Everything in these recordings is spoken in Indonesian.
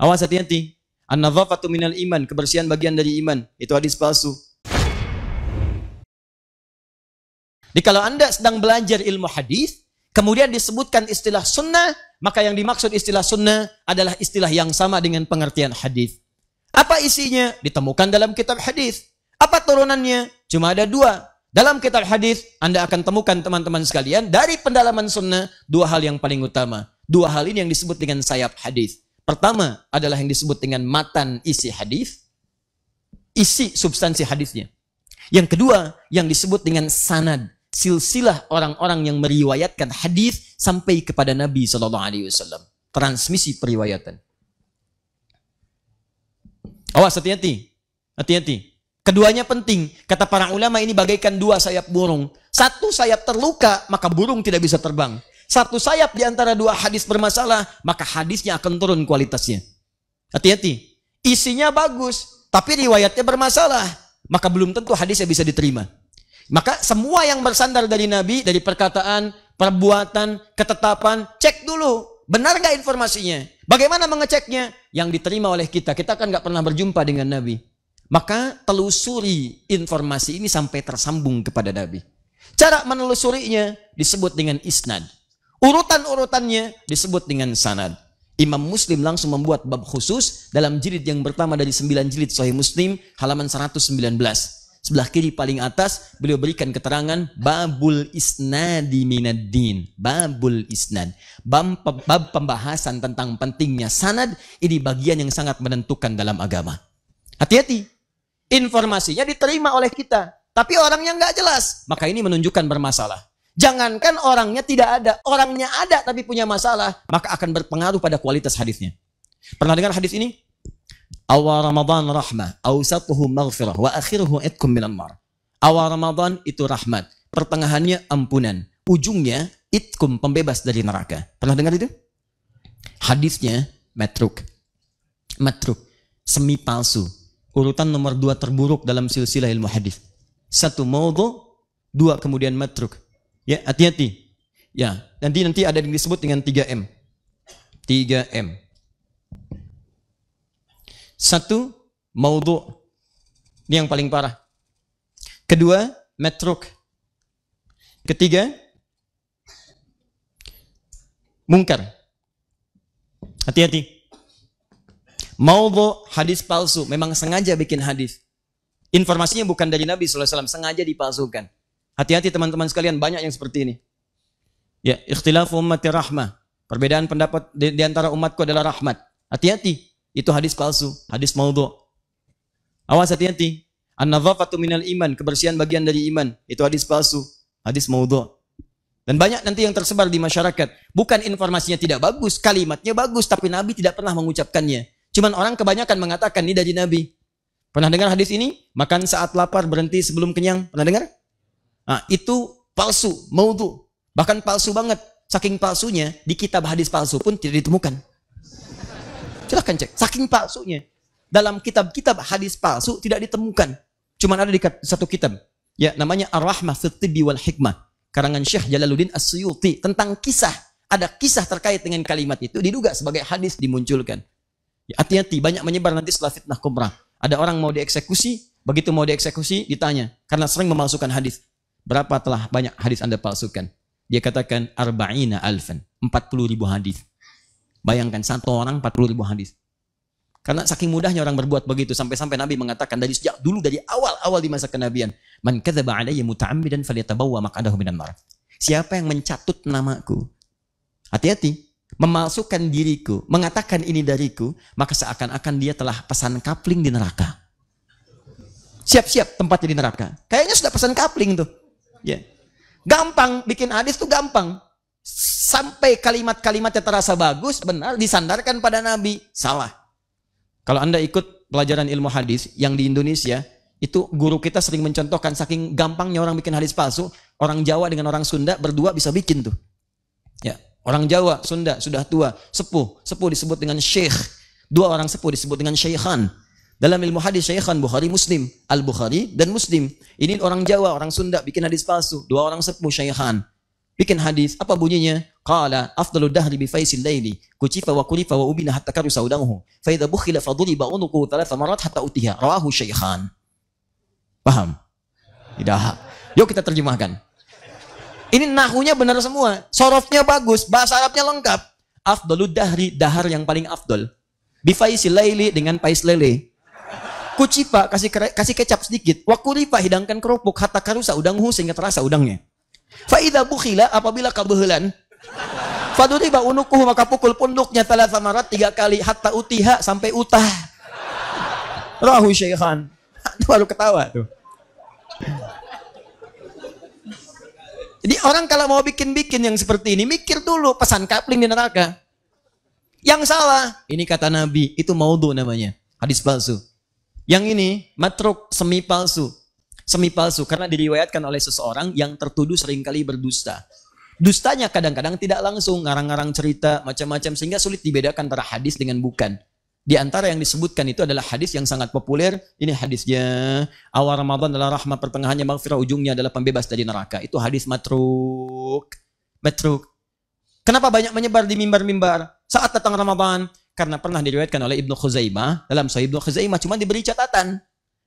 Awas hati-hati. An-nadhafatu minal iman, kebersihan bagian dari iman. Itu hadis palsu. Jadi kalau Anda sedang belajar ilmu hadis, kemudian disebutkan istilah sunnah, maka yang dimaksud istilah sunnah adalah istilah yang sama dengan pengertian hadis. Apa isinya? Ditemukan dalam kitab hadis. Apa turunannya? Cuma ada dua. Dalam kitab hadis Anda akan temukan teman-teman sekalian dari pendalaman sunnah dua hal yang paling utama. Dua hal ini yang disebut dengan sayap hadis. Pertama adalah yang disebut dengan matan isi hadis, isi substansi hadisnya. Yang kedua yang disebut dengan sanad, silsilah orang-orang yang meriwayatkan hadis sampai kepada Nabi Shallallahu Alaihi Wasallam, transmisi periwayatan. Awas hati-hati, hati-hati. Keduanya penting. Kata para ulama ini bagaikan dua sayap burung. Satu sayap terluka, maka burung tidak bisa terbang satu sayap di antara dua hadis bermasalah, maka hadisnya akan turun kualitasnya. Hati-hati. Isinya bagus, tapi riwayatnya bermasalah, maka belum tentu hadisnya bisa diterima. Maka semua yang bersandar dari Nabi, dari perkataan, perbuatan, ketetapan, cek dulu. Benar nggak informasinya? Bagaimana mengeceknya? Yang diterima oleh kita. Kita kan nggak pernah berjumpa dengan Nabi. Maka telusuri informasi ini sampai tersambung kepada Nabi. Cara menelusurinya disebut dengan isnad. Urutan-urutannya disebut dengan sanad. Imam Muslim langsung membuat bab khusus dalam jilid yang pertama dari sembilan jilid Sahih Muslim halaman 119. Sebelah kiri paling atas beliau berikan keterangan babul isnadi minaddin. Babul isnad. Bab, bab pembahasan tentang pentingnya sanad ini bagian yang sangat menentukan dalam agama. Hati-hati. Informasinya diterima oleh kita, tapi orangnya nggak jelas. Maka ini menunjukkan bermasalah. Jangankan orangnya tidak ada, orangnya ada tapi punya masalah, maka akan berpengaruh pada kualitas hadisnya. Pernah dengar hadis ini? Awal Ramadan rahmah, awsatuhu maghfirah, wa akhiruhu itkum minan mar. Awal Ramadan itu rahmat, pertengahannya ampunan, ujungnya itkum pembebas dari neraka. Pernah dengar itu? Hadisnya metruk. Metruk, semi palsu. Urutan nomor dua terburuk dalam silsilah ilmu hadis. Satu maudhu, dua kemudian metruk Ya, hati-hati. Ya, nanti nanti ada yang disebut dengan 3M. 3M. Satu, maudhu. Ini yang paling parah. Kedua, metruk. Ketiga, mungkar. Hati-hati. Maudhu hadis palsu, memang sengaja bikin hadis. Informasinya bukan dari Nabi SAW, sengaja dipalsukan. Hati-hati teman-teman sekalian, banyak yang seperti ini. Ya, ikhtilafu ummati rahmah. Perbedaan pendapat di, di antara umatku adalah rahmat. Hati-hati, itu hadis palsu, hadis maudhu. Awas hati-hati. An-nadhafatu minal iman, kebersihan bagian dari iman. Itu hadis palsu, hadis maudhu. Dan banyak nanti yang tersebar di masyarakat. Bukan informasinya tidak bagus, kalimatnya bagus, tapi Nabi tidak pernah mengucapkannya. Cuman orang kebanyakan mengatakan ini dari Nabi. Pernah dengar hadis ini? Makan saat lapar berhenti sebelum kenyang. Pernah dengar? Nah, itu palsu, maudhu. Bahkan palsu banget. Saking palsunya, di kitab hadis palsu pun tidak ditemukan. Silahkan cek, saking palsunya. Dalam kitab-kitab hadis palsu tidak ditemukan. Cuma ada di satu kitab. Ya, namanya Ar-Rahmah Fitibbi wal Hikmah. Karangan Syekh Jalaluddin As-Suyuti. Tentang kisah. Ada kisah terkait dengan kalimat itu diduga sebagai hadis dimunculkan. Ya, hati-hati, banyak menyebar nanti setelah fitnah kumrah. Ada orang mau dieksekusi, begitu mau dieksekusi ditanya. Karena sering memalsukan hadis. Berapa telah banyak hadis Anda palsukan? Dia katakan arba'ina alfan, 40 ribu hadis. Bayangkan satu orang 40 ribu hadis. Karena saking mudahnya orang berbuat begitu sampai-sampai Nabi mengatakan dari sejak dulu dari awal-awal di masa kenabian, man kadzaba alayya muta'ammidan falyatabawwa maq'adahu minan nar. Siapa yang mencatut namaku? Hati-hati, memalsukan diriku, mengatakan ini dariku, maka seakan-akan dia telah pesan kapling di neraka. Siap-siap tempatnya di neraka. Kayaknya sudah pesan kapling tuh. Ya. Gampang bikin hadis tuh gampang. Sampai kalimat-kalimatnya terasa bagus, benar disandarkan pada Nabi, salah. Kalau Anda ikut pelajaran ilmu hadis yang di Indonesia, itu guru kita sering mencontohkan saking gampangnya orang bikin hadis palsu, orang Jawa dengan orang Sunda berdua bisa bikin tuh. Ya, orang Jawa, Sunda sudah tua, sepuh, sepuh disebut dengan syekh. Dua orang sepuh disebut dengan syekhan. Dalam ilmu hadis Syekhan Bukhari Muslim, Al Bukhari dan Muslim. Ini orang Jawa, orang Sunda bikin hadis palsu. Dua orang sepuh Syekhan. Bikin hadis, apa bunyinya? Qala afdalu dahri bi faisil laili, kutifa wa kulifa wa ubina hatta karu saudahu. Fa idza bukhila fa dhuliba unuku thalath marat hatta utiha. Rawahu Syekhan. Paham? Tidak. Yuk kita terjemahkan. Ini nahunya benar semua. Sorofnya bagus. Bahasa Arabnya lengkap. Afdalu dahri, dahar yang paling afdol. Bifaisi laili dengan pais lele. Aku cipa kasih kasih kecap sedikit. Waktu lipa hidangkan kerupuk. Hatta karusa udang hu sehingga terasa udangnya. Faida bukhila apabila kabehelan. Faduriba unukuhu maka pukul punduknya telah samarat tiga kali. Hatta utiha sampai utah. Rahu syekhan. baru ketawa tuh. Jadi orang kalau mau bikin-bikin yang seperti ini, mikir dulu pesan kapling di neraka. Yang salah, ini kata Nabi, itu maudhu namanya. Hadis palsu. Yang ini matruk semi palsu. Semi palsu karena diriwayatkan oleh seseorang yang tertuduh seringkali berdusta. Dustanya kadang-kadang tidak langsung ngarang-ngarang cerita macam-macam sehingga sulit dibedakan antara hadis dengan bukan. Di antara yang disebutkan itu adalah hadis yang sangat populer. Ini hadisnya awal Ramadan adalah rahmat pertengahannya maghfirah ujungnya adalah pembebas dari neraka. Itu hadis matruk. Matruk. Kenapa banyak menyebar di mimbar-mimbar? Saat datang Ramadan, karena pernah diriwayatkan oleh Ibnu Khuzaimah dalam Sahih Ibnu Khuzaimah cuma diberi catatan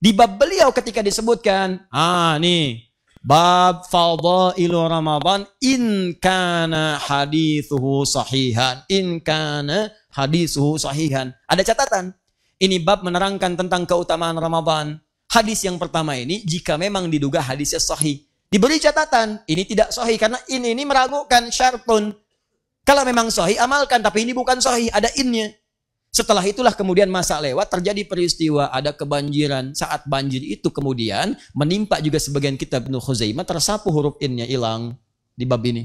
di bab beliau ketika disebutkan ah nih bab fadailu Ramadan in kana hadithuhu sahihan in kana hadithuhu sahihan ada catatan ini bab menerangkan tentang keutamaan Ramadan hadis yang pertama ini jika memang diduga hadisnya sahih diberi catatan ini tidak sahih karena ini ini meragukan syartun kalau memang sahih amalkan tapi ini bukan sahih, ada innya. Setelah itulah kemudian masa lewat terjadi peristiwa ada kebanjiran. Saat banjir itu kemudian menimpa juga sebagian kitab Nuh Khuzaimah tersapu huruf innya hilang di bab ini.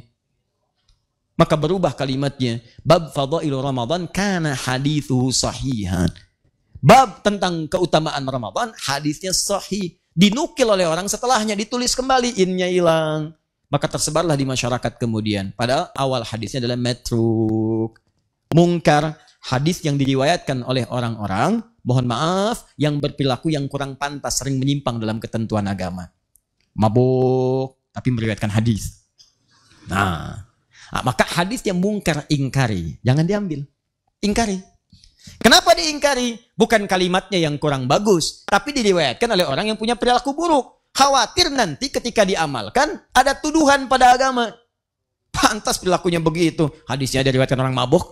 Maka berubah kalimatnya. Bab fadailu Ramadan kana hadithu sahihan. Bab tentang keutamaan Ramadan hadisnya sahih. Dinukil oleh orang setelahnya ditulis kembali innya hilang. Maka tersebarlah di masyarakat kemudian. Padahal awal hadisnya adalah metruk. Mungkar, hadis yang diriwayatkan oleh orang-orang, mohon maaf, yang berperilaku yang kurang pantas, sering menyimpang dalam ketentuan agama. Mabuk, tapi meriwayatkan hadis. Nah, ah, maka hadis yang mungkar ingkari, jangan diambil. Ingkari. Kenapa diingkari? Bukan kalimatnya yang kurang bagus, tapi diriwayatkan oleh orang yang punya perilaku buruk. Khawatir nanti ketika diamalkan ada tuduhan pada agama. Pantas perilakunya begitu. Hadisnya dari diriwayatkan orang mabuk.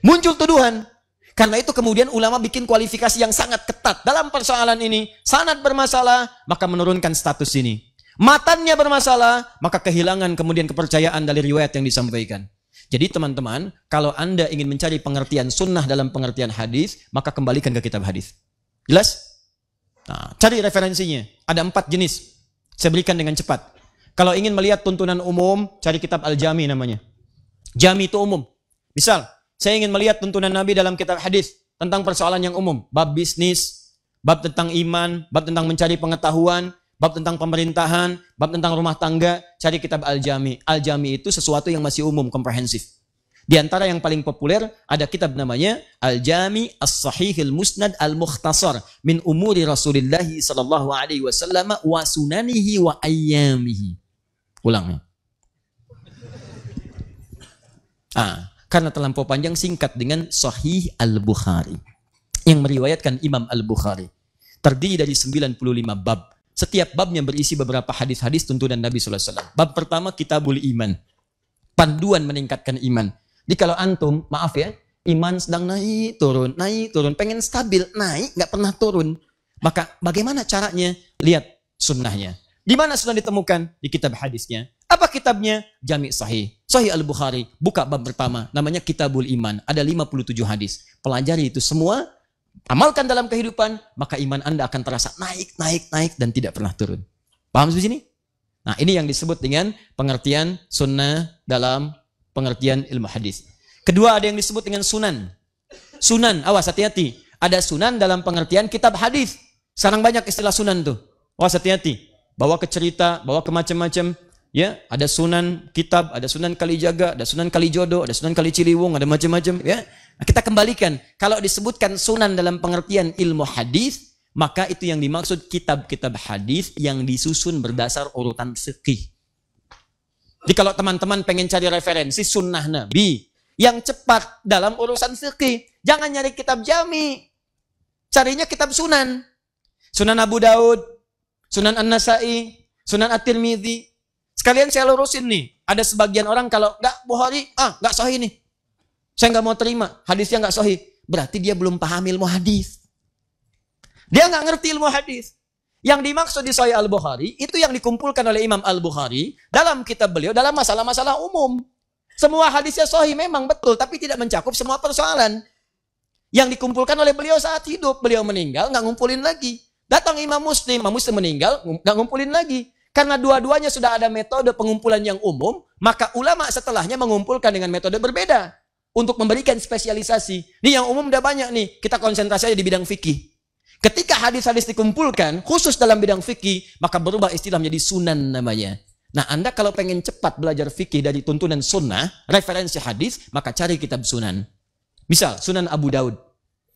Muncul tuduhan. Karena itu kemudian ulama bikin kualifikasi yang sangat ketat dalam persoalan ini. sangat bermasalah, maka menurunkan status ini. Matannya bermasalah, maka kehilangan kemudian kepercayaan dari riwayat yang disampaikan. Jadi teman-teman, kalau Anda ingin mencari pengertian sunnah dalam pengertian hadis, maka kembalikan ke kitab hadis. Jelas? Nah, cari referensinya. Ada empat jenis. Saya berikan dengan cepat. Kalau ingin melihat tuntunan umum, cari kitab Al-Jami namanya. Jami itu umum. Misal, saya ingin melihat tuntunan Nabi dalam kitab hadis tentang persoalan yang umum. Bab bisnis, bab tentang iman, bab tentang mencari pengetahuan, bab tentang pemerintahan, bab tentang rumah tangga. Cari kitab Al-Jami. Al-Jami itu sesuatu yang masih umum, komprehensif. Di antara yang paling populer ada kitab namanya Al-Jami As-Sahihil Musnad Al-Mukhtasar min Umuri Rasulillah sallallahu alaihi wasallam wa sunanihi wa ayamihi Ulang. Ya. Ah, karena terlampau panjang singkat dengan Sahih Al-Bukhari yang meriwayatkan Imam Al-Bukhari. Terdiri dari 95 bab. Setiap babnya berisi beberapa hadis-hadis tuntunan Nabi sallallahu alaihi wasallam. Bab pertama Kitabul Iman. Panduan meningkatkan iman. Jadi kalau antum, maaf ya, iman sedang naik turun, naik turun, pengen stabil, naik nggak pernah turun. Maka bagaimana caranya? Lihat sunnahnya. Di mana sunnah ditemukan? Di kitab hadisnya. Apa kitabnya? Jami Sahih. Sahih Al-Bukhari. Buka bab pertama. Namanya Kitabul Iman. Ada 57 hadis. Pelajari itu semua. Amalkan dalam kehidupan. Maka iman Anda akan terasa naik, naik, naik. Dan tidak pernah turun. Paham di sini? Nah ini yang disebut dengan pengertian sunnah dalam pengertian ilmu hadis. Kedua ada yang disebut dengan sunan. Sunan, awas hati-hati. Ada sunan dalam pengertian kitab hadis. Sekarang banyak istilah sunan tuh. Awas hati-hati. Bawa ke cerita, bawa ke macam-macam. Ya, ada sunan kitab, ada sunan kali jaga, ada sunan kali jodo, ada sunan kali ciliwung, ada macam-macam. Ya, nah, kita kembalikan. Kalau disebutkan sunan dalam pengertian ilmu hadis, maka itu yang dimaksud kitab-kitab hadis yang disusun berdasar urutan fikih. Jadi kalau teman-teman pengen cari referensi sunnah Nabi yang cepat dalam urusan fikih, jangan nyari kitab jami. Carinya kitab sunan. Sunan Abu Daud, Sunan An-Nasai, Sunan At-Tirmidzi. Sekalian saya lurusin nih. Ada sebagian orang kalau nggak Bukhari, ah nggak sohi nih. Saya nggak mau terima hadisnya nggak sohi, Berarti dia belum paham ilmu hadis. Dia nggak ngerti ilmu hadis. Yang dimaksud di Sahih Al-Bukhari itu yang dikumpulkan oleh Imam Al-Bukhari dalam kitab beliau dalam masalah-masalah umum. Semua hadisnya sahih memang betul tapi tidak mencakup semua persoalan. Yang dikumpulkan oleh beliau saat hidup, beliau meninggal nggak ngumpulin lagi. Datang Imam Muslim, Imam Muslim meninggal nggak ngumpulin lagi. Karena dua-duanya sudah ada metode pengumpulan yang umum, maka ulama setelahnya mengumpulkan dengan metode berbeda untuk memberikan spesialisasi. Nih yang umum udah banyak nih, kita konsentrasi aja di bidang fikih. Ketika hadis-hadis dikumpulkan, khusus dalam bidang fikih, maka berubah istilah menjadi sunan namanya. Nah, Anda kalau pengen cepat belajar fikih dari tuntunan sunnah, referensi hadis, maka cari kitab sunan. Misal, sunan Abu Daud.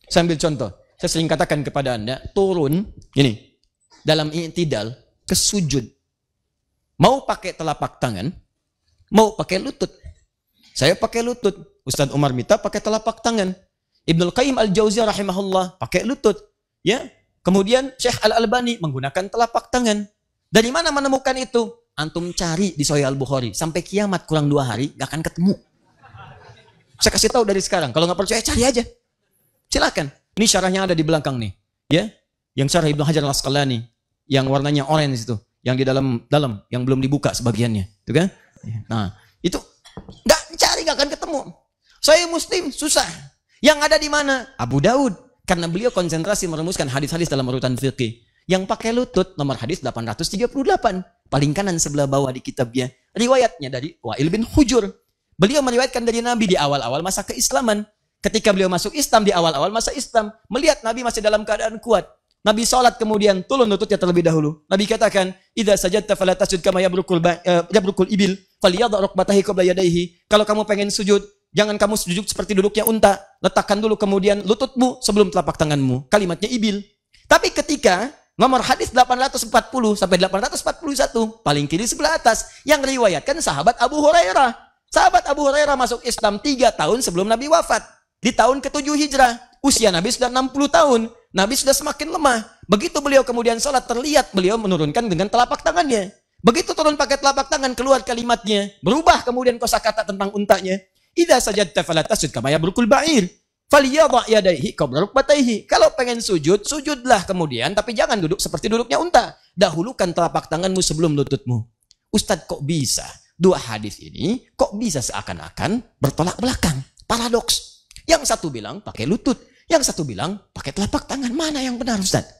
Sambil contoh. Saya sering katakan kepada Anda, turun, ini, dalam intidal kesujud. Mau pakai telapak tangan, mau pakai lutut. Saya pakai lutut. Ustaz Umar Mita pakai telapak tangan. Ibnul Qayyim Al-Jauziyah rahimahullah pakai lutut. Ya, kemudian Syekh Al Albani menggunakan telapak tangan. Dari mana menemukan itu? Antum cari di Sahih Al Bukhari sampai kiamat kurang dua hari gak akan ketemu. Saya kasih tahu dari sekarang. Kalau nggak percaya cari aja. Silakan. Ini syarahnya ada di belakang nih. Ya, yang syarah Ibnu Hajar Al Asqalani yang warnanya orange itu, yang di dalam dalam yang belum dibuka sebagiannya, itu kan? Iya. Nah, itu nggak cari nggak akan ketemu. Saya Muslim susah. Yang ada di mana? Abu Daud. Karena beliau konsentrasi merumuskan hadis-hadis dalam urutan fikih. Yang pakai lutut nomor hadis 838. Paling kanan sebelah bawah di kitabnya. Riwayatnya dari Wa'il bin Hujur. Beliau meriwayatkan dari Nabi di awal-awal masa keislaman. Ketika beliau masuk Islam di awal-awal masa Islam. Melihat Nabi masih dalam keadaan kuat. Nabi sholat kemudian turun lututnya terlebih dahulu. Nabi katakan, ida saja fala tasjud kama yabrukul, uh, yabrukul ibil, faliyadha rukbatahi qabla yadayhi." Kalau kamu pengen sujud, Jangan kamu duduk seperti duduknya unta. Letakkan dulu kemudian lututmu sebelum telapak tanganmu. Kalimatnya ibil. Tapi ketika nomor hadis 840 sampai 841 paling kiri sebelah atas yang riwayatkan sahabat Abu Hurairah. Sahabat Abu Hurairah masuk Islam 3 tahun sebelum Nabi wafat. Di tahun ke-7 Hijrah. Usia Nabi sudah 60 tahun. Nabi sudah semakin lemah. Begitu beliau kemudian sholat terlihat beliau menurunkan dengan telapak tangannya. Begitu turun pakai telapak tangan keluar kalimatnya. Berubah kemudian kosakata tentang untanya. Idza sajadta fala tasjud kama yabrukul ba'ir. Falyadha yadayhi qabla rukbatayhi. Kalau pengen sujud, sujudlah kemudian tapi jangan duduk seperti duduknya unta. Dahulukan telapak tanganmu sebelum lututmu. Ustadz kok bisa? Dua hadis ini kok bisa seakan-akan bertolak belakang? Paradoks. Yang satu bilang pakai lutut, yang satu bilang pakai telapak tangan. Mana yang benar Ustadz?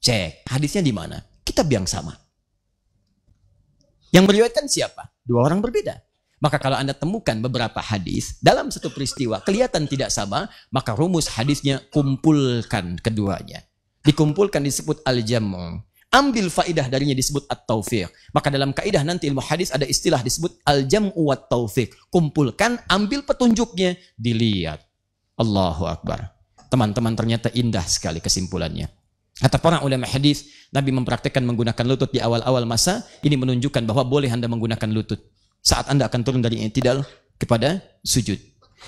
Cek hadisnya di mana? Kitab yang sama. Yang meriwayatkan siapa? Dua orang berbeda. Maka kalau Anda temukan beberapa hadis dalam satu peristiwa kelihatan tidak sama, maka rumus hadisnya kumpulkan keduanya. Dikumpulkan disebut al-jamu. Ambil faidah darinya disebut at-taufiq. Maka dalam kaidah nanti ilmu hadis ada istilah disebut al-jam'u wa taufiq. Kumpulkan, ambil petunjuknya, dilihat. Allahu Akbar. Teman-teman ternyata indah sekali kesimpulannya. Kata para ulama hadis, Nabi mempraktekkan menggunakan lutut di awal-awal masa, ini menunjukkan bahwa boleh Anda menggunakan lutut saat Anda akan turun dari i'tidal kepada sujud.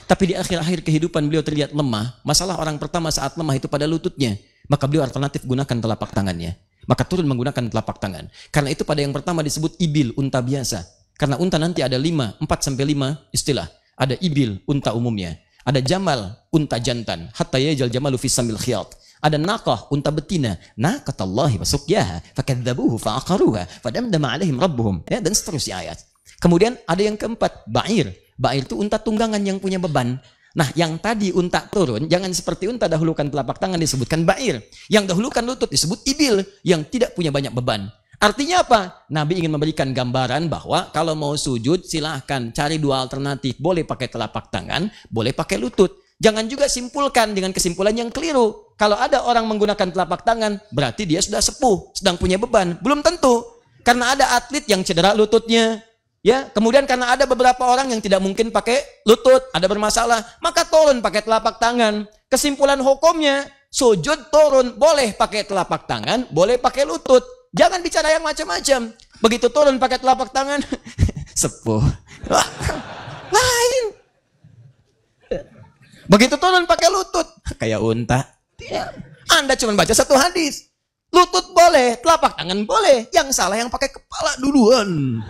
Tapi di akhir-akhir kehidupan beliau terlihat lemah. Masalah orang pertama saat lemah itu pada lututnya. Maka beliau alternatif gunakan telapak tangannya. Maka turun menggunakan telapak tangan. Karena itu pada yang pertama disebut ibil, unta biasa. Karena unta nanti ada lima, empat sampai lima istilah. Ada ibil, unta umumnya. Ada jamal, unta jantan. Hatta yajal jamalu fisamil khiyat ada nakah unta betina nakatallahi wa sukyaha fakadzabuhu fa'akaruha. fadamdama alaihim rabbuhum ya dan seterusnya ayat Kemudian ada yang keempat, ba'ir. Ba'ir itu unta tunggangan yang punya beban. Nah, yang tadi unta turun, jangan seperti unta dahulukan telapak tangan disebutkan ba'ir. Yang dahulukan lutut disebut ibil, yang tidak punya banyak beban. Artinya apa? Nabi ingin memberikan gambaran bahwa kalau mau sujud silahkan cari dua alternatif. Boleh pakai telapak tangan, boleh pakai lutut. Jangan juga simpulkan dengan kesimpulan yang keliru. Kalau ada orang menggunakan telapak tangan, berarti dia sudah sepuh, sedang punya beban. Belum tentu. Karena ada atlet yang cedera lututnya, Ya, kemudian karena ada beberapa orang yang tidak mungkin pakai lutut, ada bermasalah, maka turun pakai telapak tangan. Kesimpulan hukumnya, sujud turun boleh pakai telapak tangan, boleh pakai lutut. Jangan bicara yang macam-macam. Begitu turun pakai telapak tangan, sepuh. Lain. Begitu turun pakai lutut, kayak unta. Anda cuma baca satu hadis. Lutut boleh, telapak tangan boleh. Yang salah yang pakai kepala duluan.